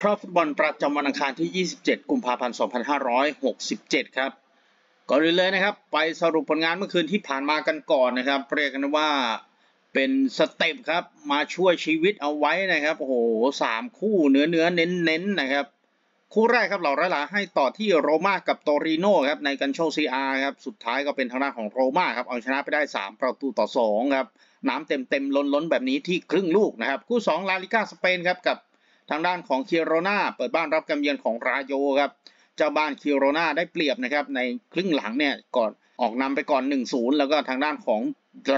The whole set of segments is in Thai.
พราะฟุตบอลประจำวันอังคารที่ 27 กุมภาพันธ์ 2567 ครับก่อนอื่นเลยนะครับ ไปสรุปผลงานเมื่อคืนที่ผ่านมากันก่อนนะครับ เรียกกันว่าเป็นสเต็ปครับ มาช่วยชีวิตเอาไว้นะครับโอ้โหสามคู่เนื้อเนื้อเน้นเน้นนะครับ คู่แรกครับเหล่าระลาให้ต่อที่โรม่ากับโตริโนครับ ในกันโชซีอาร์ครับ สุดท้ายก็เป็นทางด้านของโรม่าครับเอาชนะไปได้ 3ประตูต่อ2ครับน้ำเต็มเต็มล้นล้นแบบนี้ที่ครึ่งลูกนะครับคู่2ลาลิก้าสเปนครับกับทางด้านของเคียโรนาเปิดบ้านรับการเยือนของราโยครับ เจ้าบ้านเคียโรนาได้เปรียบนะครับ ในครึ่งหลังเนี่ยก่อนออกนำไปก่อน 1-0 แล้วก็ทางด้านของ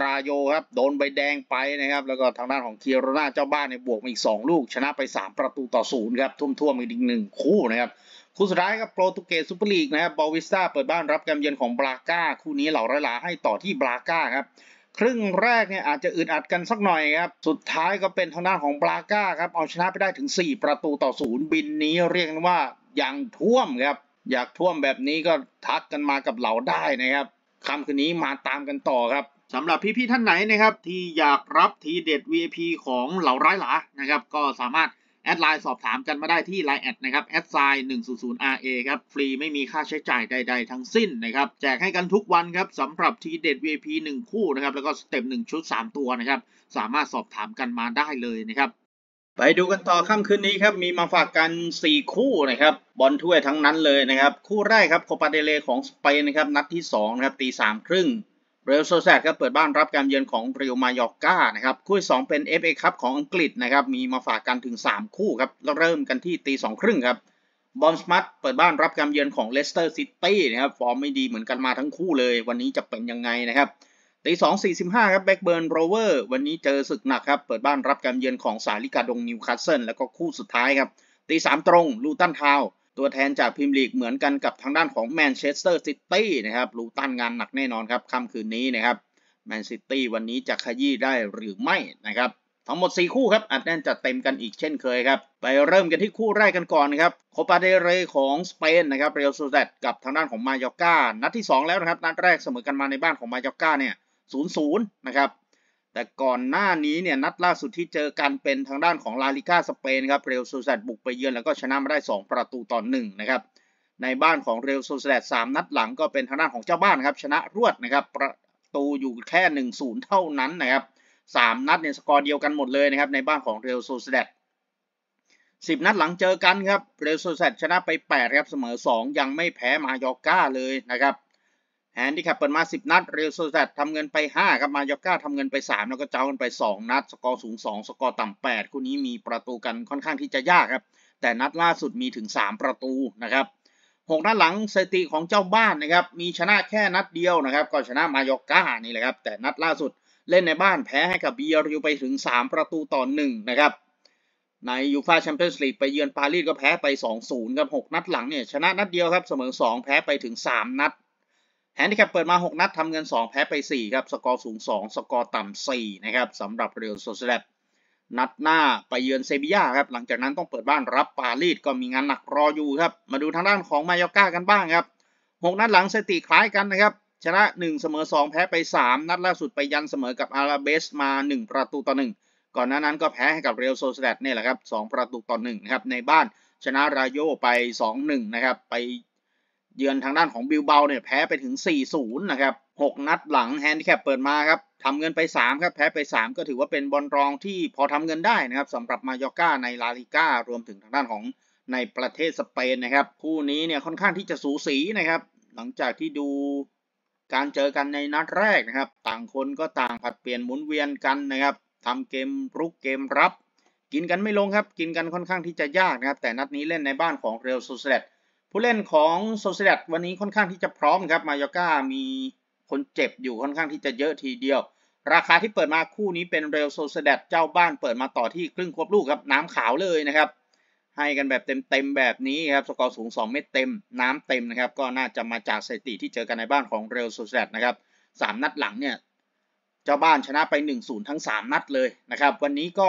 ราโยครับโดนใบแดงไปนะครับแล้วก็ทางด้านของเคียโรนาเจ้าบ้านในบวกมาอีก 2 ลูก ชนะไป 3 ประตูต่อศูนย์ครับทุ่มท่วมอีกหนึ่งคู่นะครับคู่สุดท้ายครับโปรตุเกสซูเปอร์ลีกนะครับบอวิสตาเปิดบ้านรับการเยือนของบราก้าคู่นี้เหล่าร้ยลาให้ต่อที่บราก้าครับครึ่งแรกเนี่ยอาจจะอึดอัดกันสักหน่อยครับ สุดท้ายก็เป็นทางด้านของบราก้าครับเอาชนะไปได้ถึง 4 ประตูต่อศูนย์บินนี้เรียกว่าอย่างท่วมครับ อยากท่วมแบบนี้ก็ทักกันมากับเราได้นะครับคำคืนนี้มาตามกันต่อครับสำหรับพี่ ๆ ท่านไหนนะครับ ที่อยากรับทีเด็ด VIP ของเหล่าร้ายหลานะครับก็สามารถแอดไลน์สอบถามกันมาได้ที่ไลน์แอดนะครับแอดไซน์หนึ่งศูนย์ศูนย์ RA ครับฟรีไม่มีค่าใช้จ่ายใดๆทั้งสิ้นนะครับ แจกให้กันทุกวันครับสำหรับทีเด็ด VIP 1 คู่นะครับแล้วก็สเต็ป1ชุด 3 ตัวนะครับสามารถสอบถามกันมาได้เลยนะครับ ไปดูกันต่อค่ำคืนนี้ครับมีมาฝากกัน 4 คู่นะครับบอลถ้วยทั้งนั้นเลยนะครับ คู่แรกครับโคปาเดเลของสเปนนะครับนัดที่2นะครับตีสามครึ่งเรอัลโซแซดก็เปิดบ้านรับการเยือนของเรียวมายอรกานะครับคู่2เป็น FA ครับของอังกฤษนะครับมีมาฝากกันถึง 3 คู่ครับเริ่มกันที่ตีสองครึ่งครับบอมสมัตเปิดบ้านรับการเยือนของเลสเตอร์ซิตี้นะครับฟอร์มไม่ดีเหมือนกันมาทั้งคู่เลย วันนี้จะเป็นยังไงนะครับตีสองสี่สิบห้าครับแบ็กเบิร์นโรเวอร์วันนี้เจอศึกหนักครับเปิดบ้านรับการเยือนของสาลิกาดงนิวคาสเซิลแล้วก็คู่สุดท้ายครับตีสามตรงลูตันทาวน์ตัวแทนจากพิมลีกเหมือนกันกับทางด้านของแมนเชสเตอร์ซิตี้นะครับลูตันงานหนักแน่นอนครับค่ำคืนนี้นะครับแมนซิตี้วันนี้จะขยี้ได้หรือไม่นะครับ ทั้งหมด 4 คู่ครับ อัดแน่นจัดเต็มกันอีกเช่นเคยครับ ไปเริ่มกันที่คู่แรกกันก่อนนะครับโคปาเดเรของสเปนนะครับเรอัลโซเดตกับทางด้านของมาโยกานัดที่ 2 แล้วนะครับ นัดแรกเสมอกันมาในบ้านของมาโยกาเนี่ยศูนย์ศูนย์นะครับแต่ก่อนหน้านี้เนี่ยนัดล่าสุดที่เจอกันเป็นทางด้านของลาลิก้าสเปนครับเรอัลโซเซตบุกไปเยือนแล้วก็ชนะมาได้ 2 ประตูต่อหนึ่งนะครับในบ้านของเรอัลโซเซตสามนัดหลังก็เป็นทางด้านของเจ้าบ้านครับ ชนะรวดนะครับ ประตูอยู่แค่1นศูนย์เท่านั้นนะครับสามนัดเนี่ยสกอร์เดียวกันหมดเลยนะครับในบ้านของเรอัลโซเซตสิบนัดหลังเจอกันครับเรอัลโซเซตชนะไป8ครับเสมอ 2 ยังไม่แพ้มายอก้าเลยนะครับแฮนดี้แคปเปิดมา 10 นัดเรียโซแซตทำเงินไป 5 ครับมายอก้าทำเงินไป 3 แล้วก็เจ้ากันไป 2 นัด สกอร์สูง 2 สกอร์ต่ำ 8คู่นี้มีประตูกันค่อนข้างที่จะยากครับ แต่นัดล่าสุดมีถึง 3 ประตูนะครับ6นัดหลังสติของเจ้าบ้านนะครับมีชนะแค่นัดเดียวนะครับก็ชนะมายอก้านี่แหละครับแต่นัดล่าสุดเล่นในบ้านแพ้ให้กับบียริวไปถึง 3 ประตูต่อ1นะครับในยูฟาแชมเปี้ยนส์ลีกไปเยือนปารีสก็แพ้ไป2-0ครับ6นัดหลังเนี่ยชนะนัดเดียวครับเสมอ2แพ้ไปถึง 3 นัดแฮนดิแคปเปิดมา 6 นัดทำเงิน 2 แพ้ไป4ครับสกอร์สูง 2 สกอร์ต่ำ4นะครับสำหรับเรียลโซเซเลตนัดหน้าไปเยือนเซบียาครับหลังจากนั้นต้องเปิดบ้านรับปารีสก็มีงานหนักรออยู่ครับมาดูทางด้านของมายอก้ากันบ้างครับ 6 นัดหลังสติคล้ายกันนะครับ ชนะ 1 เสมอ 2 แพ้ไป 3 นัดล่าสุดไปยันเสมอกับอาราเบสมา 1 ประตูต่อ 1 ก่อนหน้านั้นก็แพ้ให้กับเรียลโซเซเลตนี่แหละครับ2ประตูต่อ1นะครับในบ้านชนะรายโยไป2-1นะครับไปเยือนทางด้านของบิลเบาเนี่ยแพ้ไปถึง 4-0 นะครับ 6 นัดหลังแฮนดิแคปเปิดมาครับ ทำเงินไป 3 ครับ แพ้ไป 3 ก็ถือว่าเป็นบอลรองที่พอทำเงินได้นะครับ สำหรับมายอก้าในลาลิก้ารวมถึงทางด้านของในประเทศสเปนนะครับ คู่นี้เนี่ยค่อนข้างที่จะสูสีนะครับ หลังจากที่ดูการเจอกันในนัดแรกนะครับต่างคนก็ต่างผัดเปลี่ยนหมุนเวียนกันนะครับทำเกมรุกเกมรับ กินกันไม่ลงครับกินกันค่อนข้างที่จะยากนะครับแต่นัดนี้เล่นในบ้านของเรอัลโซเซตผู้เล่นของโซเซดตวันนี้ค่อนข้างที่จะพร้อมครับมายอก้ามีคนเจ็บอยู่ค่อนข้างที่จะเยอะทีเดียว ราคาที่เปิดมาคู่นี้เป็นเรลโซเซดตเจ้าบ้านเปิดมาต่อที่ครึ่งควบลูกครับน้ำขาวเลยนะครับ ให้กันแบบเต็มๆแบบนี้ครับสกอร์สูง 2 เม็ดเต็ม น้ำเต็มนะครับ ก็น่าจะมาจากสถิติที่เจอกันในบ้านของเรลโซเซดตนะครับสามนัดหลังเนี่ยเจ้าบ้านชนะไป1์ทั้ง3นัดเลยนะครับ วันนี้ก็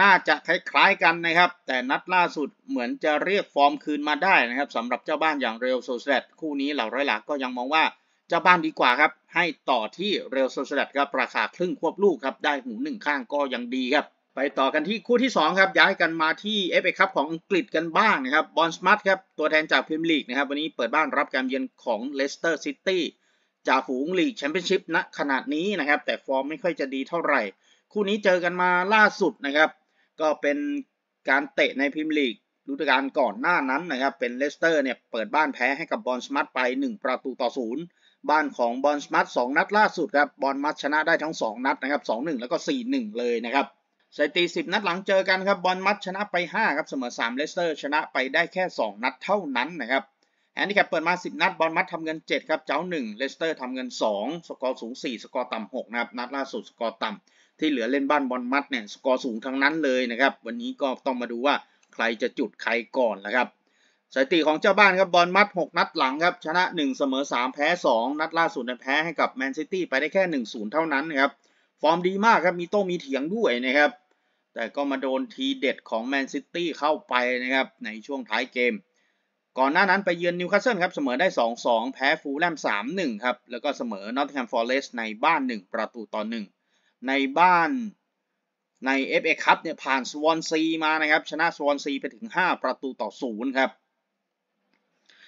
น่าจะคล้ายๆกันนะครับ แต่นัดล่าสุดเหมือนจะเรียกฟอร์มคืนมาได้นะครับสำหรับเจ้าบ้านอย่างเรลโซเซตคู่นี้เหล่าร้อยหลักก็ยังมองว่าเจ้าบ้านดีกว่าครับให้ต่อที่เรลโซเซตครับราคาครึ่งควบลูกครับได้หูหนึ่งข้างก็ยังดีครับไปต่อกันที่คู่ที่2ครับย้ายกันมาที่เอฟเอคัพของอังกฤษกันบ้างนะครับบอลสมาร์ทครับตัวแทนจากพรีเมียร์ลีกนะครับวันนี้เปิดบ้านรับการเยือนของเลสเตอร์ซิตี้จากฝูงลีกแชมเปี้ยนชิพณขณะนี้นะครับ แต่ฟอร์มไม่ค่อยจะดีเท่าไหร่ คู่นี้เจอกันมาล่าสุดนะครับก็เป็นการเตะในพรีเมียร์ลีกฤดูกาลก่อนหน้านั้นนะครับเป็นเลสเตอร์เนี่ยเปิดบ้านแพ้ให้กับบอลสมัตไป 1 ประตูต่อศูนย์บ้านของบอลสมัตสองนัดล่าสุดครับบอลมัตชนะได้ทั้ง 2 นัดนะครับสองหนึ่งแล้วก็ 4-1 เลยนะครับสถิติ10 นัดหลังเจอกันครับบอลมัทชนะไป 5ครับเสมอ3เลสเตอร์ชนะไปได้แค่ 2 นัดเท่านั้นนะครับแันดี้แคปเปิดมา10นัดบอลมัดทำเงิน7ครับเจ้า 1 เลสเตอร์ทำเงิน 2 สกอร์สูง 4 สกอร์ต่ำ6นะครับนัดล่าสุด สกอร์ต่ำที่เหลือเล่นบ้านบอลมัดเนี่ยสกอร์สูงทั้งนั้นเลยนะครับ วันนี้ก็ต้องมาดูว่าใครจะจุดใครก่อนนะครับสถิติของเจ้าบ้านครับบอลมัด 6 นัดหลังครับ ชนะ 1 เสมอ 3 แพ้ 2 นัดล่าสุดแพ้ให้กับแมนซิตี้ไปได้แค่1-0เท่านั้นนะครับ ฟอร์มดีมากครับ มีโต้มีเถียงด้วยนะครับ แต่ก็มาโดนทีเด็ดของแมนซิตี้เข้าไปนะครับในช่วงท้ายเกมก่อนหน้านั้นไปเยือนนิวคาสเซิลครับเสมอได้2-2แพ้ฟูลแลม3-1ครับแล้วก็เสมอนอติแฮมฟอร์เรสต์ในบ้าน 1 ประตูต่อ1ในบ้านใน FA Cup เนี่ยผ่านสวอนซีมานะครับ ชนะสวอนซีไปถึง 5 ประตูต่อ 0 ครับ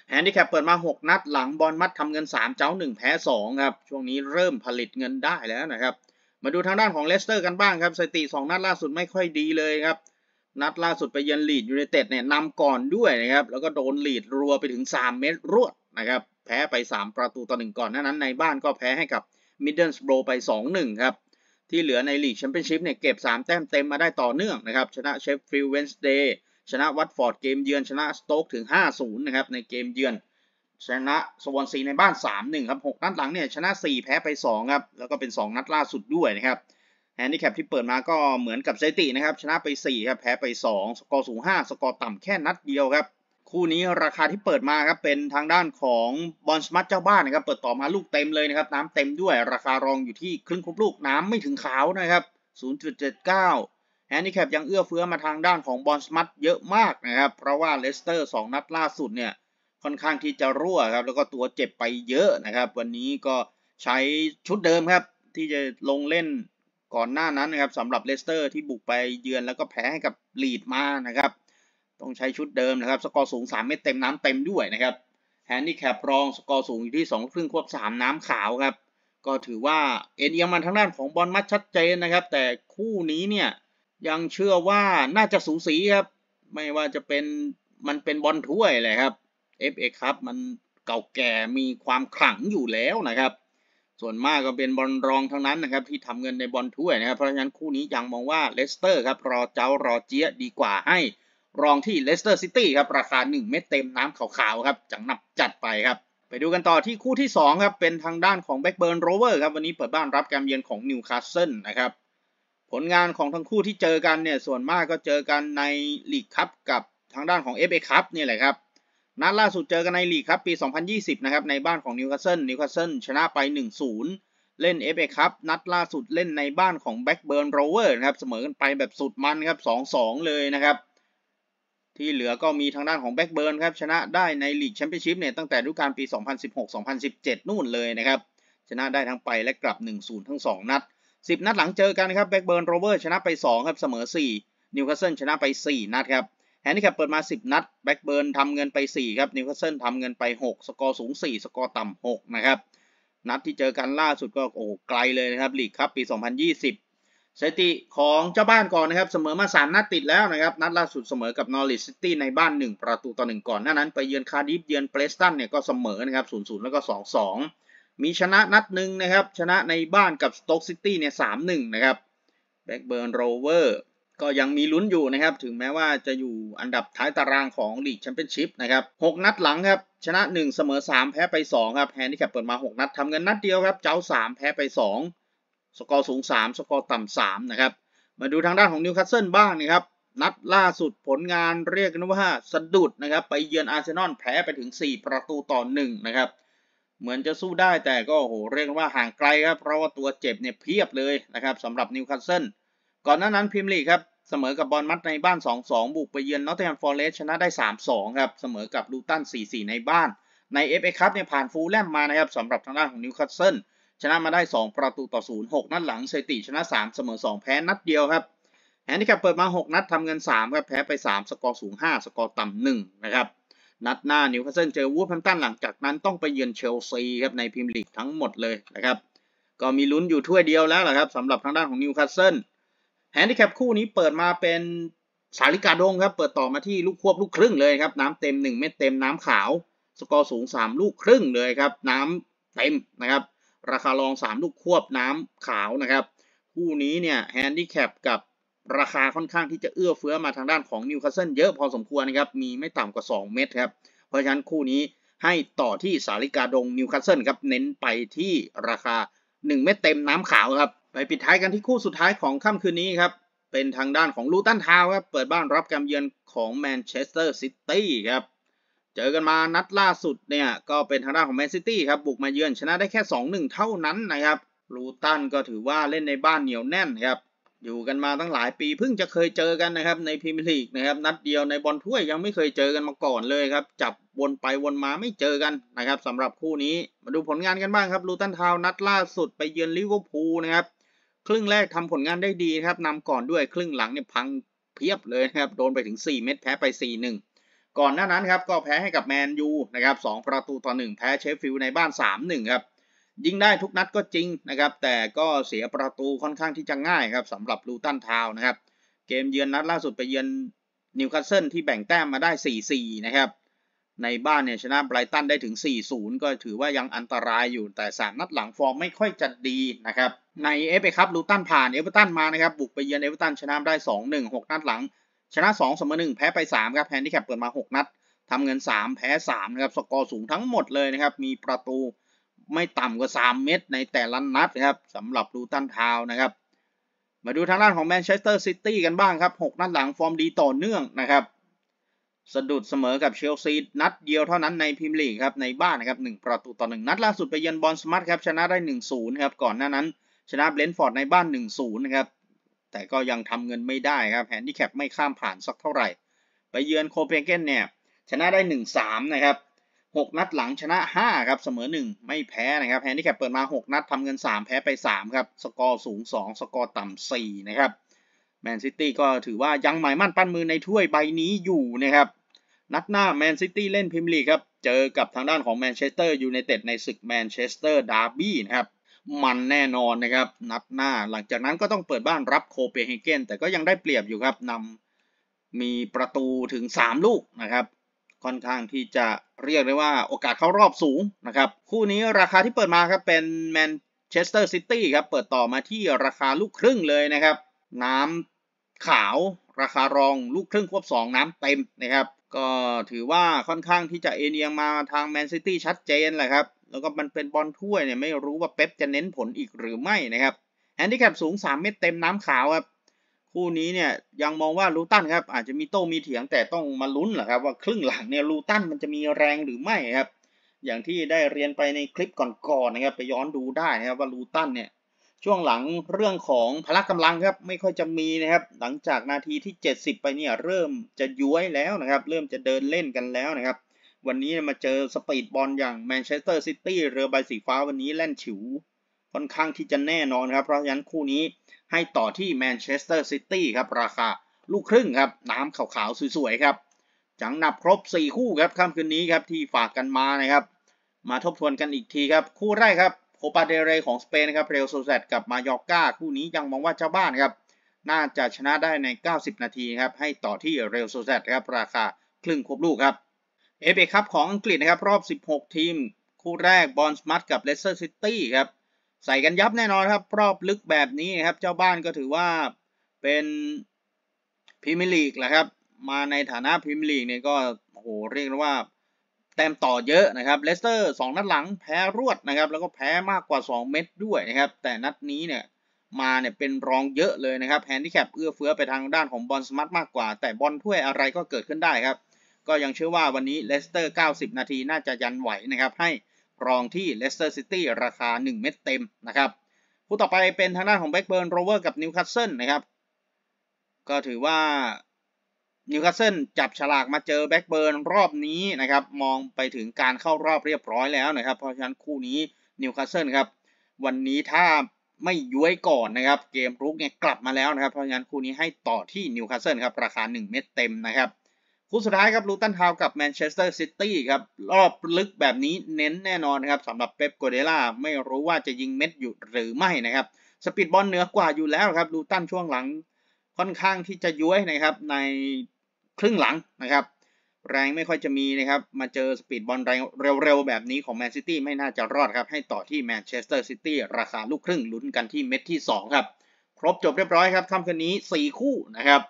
แฮนดิแคปเปิดมา 6 นัดหลังบอลมัดทำเงิน 3 เจ้า 1 แพ้ 2 ครับ ช่วงนี้เริ่มผลิตเงินได้แล้วนะครับ มาดูทางด้านของเลสเตอร์กันบ้างครับสถิติ 2 นัดล่าสุดไม่ค่อยดีเลยครับ นัดล่าสุดไปเยือนลีดยูไนเต็ดเนี่ยนำก่อนด้วยนะครับ แล้วก็โดนลีดรัวไปถึง3 เมตรรวดนะครับแพ้ไป 3 ประตูต่อ1ก่อนนนั้นในบ้านก็แพ้ให้กับมิดเดิลสโบรไป2-1ครับที่เหลือในลีกแชมเปี้ยนชิพเนี่ยเก็บ 3 แต้มเต็มมาได้ต่อเนื่องนะครับ ชนะเชฟฟิลด์เวนส์เดย์ชนะวัตฟอร์ดเกมเยือน ชนะสโต๊กถึง5-0นะครับ ในเกมเยือน ชนะสวอนซีในบ้าน3-1ครับ6นัดหลังเนี่ย ชนะ 4 แพ้ไป2ครับแล้วก็เป็น 2 นัดล่าสุดด้วยนะครับแฮนดิแคปที่เปิดมาก็เหมือนกับเซตินะครับ ชนะไป4ครับแพ้ไป 2 สกอร์สูง5สกอร์ต่ำแค่นัดเดียวครับคู่นี้ราคาที่เปิดมาครับเป็นทางด้านของบอลสมัตเจ้าบ้านนะครับเปิดต่อมาลูกเต็มเลยนะครับ น้ำเต็มด้วย ราคารองอยู่ที่ครึ่งครบลูกน้ำไม่ถึงขาวนะครับ 0.79 แฮนดิแคปยังเอื้อเฟื้อมาทางด้านของบอลสมัตเยอะมากนะครับ เพราะว่าเลสเตอร์ 2 นัดล่าสุดเนี่ย ค่อนข้างที่จะรั่วครับแล้วก็ตัวเจ็บไปเยอะนะครับ วันนี้ก็ใช้ชุดเดิมครับที่จะลงเล่นก่อนหน้านั้นนะครับสำหรับเลสเตอร์ ที่บุกไปเยือนแล้วก็แพ้ให้กับลีดมานะครับต้องใช้ชุดเดิมนะครับ สกอร์สูง 3 เม็ดเต็มน้ำเต็มด้วยนะครับแฮนดี้แคปรองสกอร์สูงอยู่ที่2ครึ่งควบ3น้ำขาวครับ ก็ถือว่าเอ็นเอียงมันทางด้านของบอลมัดชัดเจนนะครับ แต่คู่นี้เนี่ย ยังเชื่อว่าน่าจะสูสีครับ ไม่ว่าจะเป็นมันเป็นบอลถ้วยแหละครับ FA ครับมันเก่าแก่มีความขลังอยู่แล้วนะครับ ส่วนมากก็เป็นบอลรองทั้งนั้นนะครับที่ทำเงินในบอลถ้วยนะครับเพราะฉะนั้นคู่นี้ยังมองว่าเลสเตอร์ครับรอเจ้ารอเจี๊ยดีกว่าให้รองที่เลสเตอร์ซิตี้ครับราคา 1 เม็ดเต็มน้ำขาวๆครับจังหนับจัดไปครับ ไปดูกันต่อที่คู่ที่2ครับเป็นทางด้านของแบ็กเบิร์นโรเวอร์ครับวันนี้เปิดบ้านรับการเยือนของนิวคาสเซิลนะครับผลงานของทั้งคู่ที่เจอกันเนี่ยส่วนมากก็เจอกันในลีกคัพกับทางด้านของ FA คัพนี่แหละครับนัดล่าสุดเจอกันในลีกคัพปี 2020นะครับในบ้านของนิวคาสเซิลนิวคาสเซิลชนะไป 1-0 เล่น FA คัพนัดล่าสุดเล่นในบ้านของแบ็กเบิร์นโรเวอร์นะครับเสมอกันไปแบบสุดมันครับ 2-2 เลยนะครับที่เหลือก็มีทางด้านของแบ็กเบิร์นครับชนะได้ในลีกแชมเปี้ยนชิพเนี่ยตั้งแต่ฤดูกาลปี 2016-2017 นู่นเลยนะครับ ชนะได้ทั้งไปและกลับ 1-0 ทั้ง 2 นัด 10 นัดหลังเจอกันนะครับแบ็กเบิร์นโรเวอร์ชนะไป 2 ครับเสมอ 4 นิวคาสเซิลชนะไป 4 นัดครับแฮนดิแคปเปิดมา 10 นัดแบ็กเบิร์นทำเงินไป 4 ครับนิวคาสเซิลทำเงินไป 6 สกอร์สูง 4 สกอร์ต่ำ 6 นะครับนัดที่เจอกันล่าสุดก็โอ้ไกลเลยนะครับ ลีกครับปี 2020สถิติของเจ้าบ้านก่อนนะครับ เสมอมาสามนัดติดแล้วนะครับ นัดล่าสุดเสมอกับนอริสซิตี้ในบ้าน 1 ประตูต่อ 1 ก่อนหน้านั้นไปเยือนคาร์ดิฟเยือนเพลสตันเนี่ยก็เสมอนะครับ0ูนแล้วก็2 2มีชนะนัดหนึ่งนะครับ ชนะในบ้านกับสโต็กซิตี้เนี่ยสามหนึ่งนะครับแบ็กเบิร์นโรเวอร์ก็ยังมีลุ้นอยู่นะครับ ถึงแม้ว่าจะอยู่อันดับท้ายตารางของลีกแชมเปี้ยนชิพนะครับหนัดหลังครับชนะ1เสมอ3 แพ้ไป2ครับแฮนดิแคปเปิดมา 6 นัดทำเงินนัดเดียวครับเจ้า 3 แพ้ไป 2สกอร์สูง 3 สกอร์ต่ำสามนะครับ มาดูทางด้านของนิวคาสเซิลบ้างนะครับ นัดล่าสุดผลงานเรียกกันว่าสะดุดนะครับ ไปเยือนอาร์เซนอลแพ้ไปถึง 4 ประตูต่อ 1 นะครับ เหมือนจะสู้ได้แต่ก็โหเรียกว่าห่างไกลครับ เพราะว่าตัวเจ็บเนี่ยเพียบเลยนะครับสำหรับนิวคาสเซิลก่อนหน้านั้นพิมลีครับ เสมอกับบอลมัดในบ้าน 2-2บุกไปเยือนนอตเทนมฟอร์เรสชนะได้ 3-2ครับเสมอกับลูตัน4-4 ในบ้านใน FA ครับเนี่ยผ่านฟูลแลมมานะครับสำหรับทางด้านของนิวคาสเซิลชนะมาได้ 2 ประตูต่อศูนย์หกนัดหลังสถิติชนะ3เสมอ 2 แพ้นัดเดียวครับ แฮนดิแคปเปิดมา 6 นัดทำเงิน3ครับแพ้ไป 3 สกอร์สูง 5 สกอร์ต่ำ 1นะครับนัดหน้านิวคาสเซิลเจอวูฟแฮมตันหลังจากนั้น ต้องไปเยือนเชลซีครับในพรีเมียร์ลีกทั้งหมดเลยนะครับก็มีลุ้นอยู่ถ้วยเดียวแล้วแหละครับสำหรับทางด้านของนิวคาสเซิลแฮนดิแคปคู่นี้เปิดมาเป็นสาริกาดงครับเปิดต่อมาที่ลูกควบลูกครึ่งเลยครับน้ำเต็ม 1 เม็ดเต็มน้ำขาว สกอร์สูง3 ลูกครึ่งเลยครับน้ำเต็มนะครับราคารอง 3 ลูกควบน้ำขาวนะครับคู่นี้เนี่ยแฮนดิแคปกับราคาค่อนข้างที่จะเอื้อเฟื้อมาทางด้านของนิวคาสเซิลเยอะพอสมควรนะครับมีไม่ต่ำกว่า 2 เม็ดครับเพราะฉะนั้นคู่นี้ให้ต่อที่สาริกาดงนิวคาสเซิลครับเน้นไปที่ราคา 1 เม็ดเต็มน้ำขาวครับไปปิดท้ายกันที่คู่สุดท้ายของค่ำคืนนี้ครับเป็นทางด้านของลูตันทาวครับเปิดบ้านรับการเยือนของแมนเชสเตอร์ซิตี้ครับเจอกันมานัดล่าสุดเนี่ยก็เป็นทางด้านของแมนซิตี้ครับบุกมาเยือนชนะได้แค่2งเท่านั้นนะครับลูตันก็ถือว่าเล่นในบ้านเหนียวแน่นครับอยู่กันมาตั้งหลายปีเพิ่งจะเคยเจอกันนะครับในพรีเมียร์ลีกนะครับนัดเดียวในบอลถ้วยยังไม่เคยเจอกันมาก่อนเลยครับจับวนไปวนมาไม่เจอกันนะครับสำหรับคู่นี้มาดูผลงานกันบ้างครับลูตันทาวนัดล่าสุดไปเยือนลิเวอร์พูลนะครับครึ่งแรกทำผลงานได้ดีครับนำก่อนด้วยครึ่งหลังเนี่ยพังเพียบเลยนะครับโดนไปถึง 4 เม็ดแพ้ไป4งก่อนหน้านั้นครับก็แพ้ให้กับแมนยูนะครับสประตูต่อ 1 แพ้เชฟฟิลด์ในบ้าน 3-1ครับ ยิงได้ทุกนัดก็จริงนะครับ แต่ก็เสียประตูค่อนข้างที่จะง่ายครับสำหรับลูตันทาวนะครับ เกมเยือนนัดล่าสุดไปเยือนนิวคาสเซิลที่แบ่งแต้มมาได้ 4-4 นะครับ ในบ้านเนี่ยชนะไบรตันได้ถึง 4-0 ก็ถือว่ายังอันตรายอยู่แต่สมนัดหลังฟอร์มไม่ค่อยจะดีนะครับในเอฟเอคัพลูตันผ่านเอเวอร์ตันมานะครับบุกไปเยือนเอเวอร์ตันชนะได้ 2-1 6 นัดหลังชนะ2เสมอ1แพ้ไป3ครับแฮนดิแคปเปิดมา 6 นัดทำเงิน 3 แพ้ 3 นะครับ สกอร์สูงทั้งหมดเลยนะครับ มีประตูไม่ต่ำกว่า 3 เม็ดในแต่ละนัดนะครับสำหรับดูตันทาวนะครับ มาดูทางด้านของแมนเชสเตอร์ซิตี้กันบ้างครับ 6 นัดหลังฟอร์มดีต่อเนื่องนะครับสะดุดเสมอกับเชลซีนัดเดียวเท่านั้นในพรีเมียร์ลีครับในบ้านนะครับ1ประตูต่อ 1 นัด ล่าสุดไปเยือนบอลสมาร์ทครับชนะได้ 1-0ครับก่อนหน้านั้น ชนะเบลนฟอร์ดในบ้าน 1-0นะครับแต่ก็ยังทำเงินไม่ได้ครับแฮนดิแคปไม่ข้ามผ่านสักเท่าไหร่ ไปเยือนโคเปนเฮเกนเนี่ยชนะได้ 1-3 นะครับ 6 นัดหลังชนะ 5 ครับเสมอ1ไม่แพ้นะครับแฮนดิแคปเปิดมา 6 นัดทำเงิน 3 แพ้ไป 3 ครับ สกอร์สูง 2 สกอร์ต่ำ4นะครับแมนซิตี้ก็ถือว่ายังหมายมั่นปั้นมือในถ้วยใบนี้อยู่นะครับนัดหน้าแมนซิตี้เล่นพิมลีครับเจอกับทางด้านของแมนเชสเตอร์ยูไนเต็ดในศึกแมนเชสเตอร์ดาร์บี้นะครับมันแน่นอนนะครับนัดหน้าหลังจากนั้นก็ต้องเปิดบ้านรับโคเปนเฮเกนแต่ก็ยังได้เปรียบอยู่ครับนำมีประตูถึง 3 ลูกนะครับ ค่อนข้างที่จะเรียกได้ว่าโอกาสเข้ารอบสูงนะครับ คู่นี้ราคาที่เปิดมาครับเป็นแมนเชสเตอร์ซิตี้ครับเปิดต่อมาที่ราคาลูกครึ่งเลยนะครับ น้ำขาวราคารองลูกครึ่งควบ2 น้ำเต็มนะครับ ก็ถือว่าค่อนข้างที่จะเอเนียงมาทางแมนซิตี้ชัดเจนแหละครับแล้วก็มันเป็นบอลถ้วยเนี่ยไม่รู้ว่าเป๊ปจะเน้นผลอีกหรือไม่นะครับแฮนดิแคปสูง 3 เม็ดเต็มน้ำขาวครับคู่นี้เนี่ยยังมองว่าลูตันครับ อาจจะมีโต้มีเถียงแต่ต้องมาลุ้นแหละครับ ว่าครึ่งหลังเนี่ยลูตันมันจะมีแรงหรือไม่ครับ อย่างที่ได้เรียนไปในคลิปก่อนๆนนะครับ ไปย้อนดูได้นะครับว่าลูตันเนี่ยช่วงหลังเรื่องของพละกำลังครับ ไม่ค่อยจะมีนะครับ หลังจากนาทีที่ 70 ไปเนี่ยเริ่มจะย้วยแล้วนะครับ เริ่มจะเดินเล่นกันแล้วนะครับวันนี้มาเจอสปีดบอลอย่างแมนเชสเตอร์ซิตี้เรือใบสีฟ้าวันนี้แล่นฉิว ค่อนข้างที่จะแน่นอนครับ เพราะฉะนั้นคู่นี้ให้ต่อที่แมนเชสเตอร์ซิตี้ครับ ราคา ลูกครึ่งครับ น้ำขาวๆสวย ๆ ครับ จังหนับครบ 4 คู่ครับค่ำคืนนี้ครับ ที่ฝากกันมานะครับ มาทบทวนกันอีกทีครับ คู่แรกครับโคปาเดเร ของสเปนครับเรลโซเซตกับมายอร์กาคู่นี้ยังมองว่าเจ้าบ้านครับ น่าจะชนะได้ใน 90 นาทีครับให้ต่อที่เรลโซเซตครับราคาครึ่งครบลูกครับเอฟเอคัพของอังกฤษนะครับรอบ 16 ทีมคู่แรกบอลสมัตกับเลสเตอร์ซิตี้ครับใส่กันยับแน่นอนครับ รอบลึกแบบนี้ครับเจ้าบ้านก็ถือว่าเป็นพรีเมียร์ลีกแหละครับ มาในฐานะพรีเมียร์ลีกเนี่ยก็โอ้โหเรียกว่า แต้มต่อเยอะนะครับเลสเตอร์สองนัดหลังแพ้รวดนะครับแล้วก็แพ้มากกว่า 2 เม็ดด้วยนะครับแต่นัดนี้เนี่ยมาเนี่ยเป็นรองเยอะเลยนะครับแฮนดิแคปเอื้อเฟื้อไปทางด้านของบอลสมัตมากกว่า แต่บอลถ้วยอะไรก็เกิดขึ้นได้ครับก็ยังเชื่อว่าวันนี้เลสเตอร์ 90 นาทีน่าจะยันไหวนะครับ ให้รองที่เลสเตอร์ซิตี้ราคา 1 เม็ดเต็มนะครับผู้ต่อไปเป็นทางด้านของแบ็กเบิร์นโรเวอร์กับนิวคาสเซิลนะครับ ก็ถือว่านิวคาสเซิลจับฉลากมาเจอแบ็กเบิร์นรอบนี้นะครับ มองไปถึงการเข้ารอบเรียบร้อยแล้วนะครับ เพราะฉะนั้นคู่นี้นิวคาสเซิลครับวันนี้ถ้าไม่ย้วยก่อนนะครับ เกมรุกเนี่ยกลับมาแล้วนะครับเพราะฉะนั้นคู่นี้ให้ต่อที่นิวคาสเซิลครับราคา 1 เม็ดเต็มนะครับคู่สุดท้ายครับลูตันทาวกับแมนเชสเตอร์ซิตี้ครับรอบลึกแบบนี้เน้นแน่นอนนะครับสำหรับเป๊ปโกเดล่าไม่รู้ว่าจะยิงเม็ดอยู่หรือไม่นะครับสปีดบอลเหนือกว่าอยู่แล้วครับลูตันช่วงหลังค่อนข้างที่จะย้วยนะครับในครึ่งหลังนะครับ แรงไม่ค่อยจะมีนะครับมาเจอสปีดบอลแรงเร็วๆ แบบนี้ของแมนซิตี้ไม่น่าจะรอดครับให้ต่อที่แมนเชสเตอร์ซิตี้ราคาลูกครึ่งลุ้นกันที่เม็ดที่ 2 ครับ ครบจบเรียบร้อยครับค่ำคืนนี้ 4 คู่นะครับ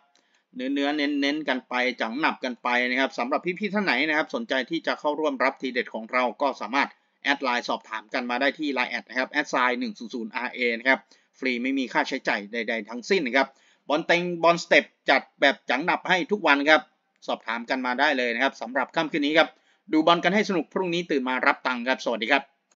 เนื้อเนื้อเน้นเน้นกันไปจังหนับกันไปนะครับสำหรับพี่ๆท่านไหนนะครับสนใจที่จะเข้าร่วมรับทีเด็ดของเรา ก็สามารถแอดไลน์สอบถามกันมาได้ที่ไลน์แอดนะครับแอดไซน์หนึ่งศูนย์ศูนย์อาร์เอนะครับฟรีไม่มีค่าใช้ใจ่ายใด ๆทั้งสิ้นนะครับบอลเต็งบอลสเต็ปจัดแบบจังหนับให้ทุกวันครับสอบถามกันมาได้เลยนะครับสำหรับค่ำคืนนี้ครับดูบอลกันให้สนุกพรุ่งนี้ตื่นมารับตังค์ครับสวัสดีครับ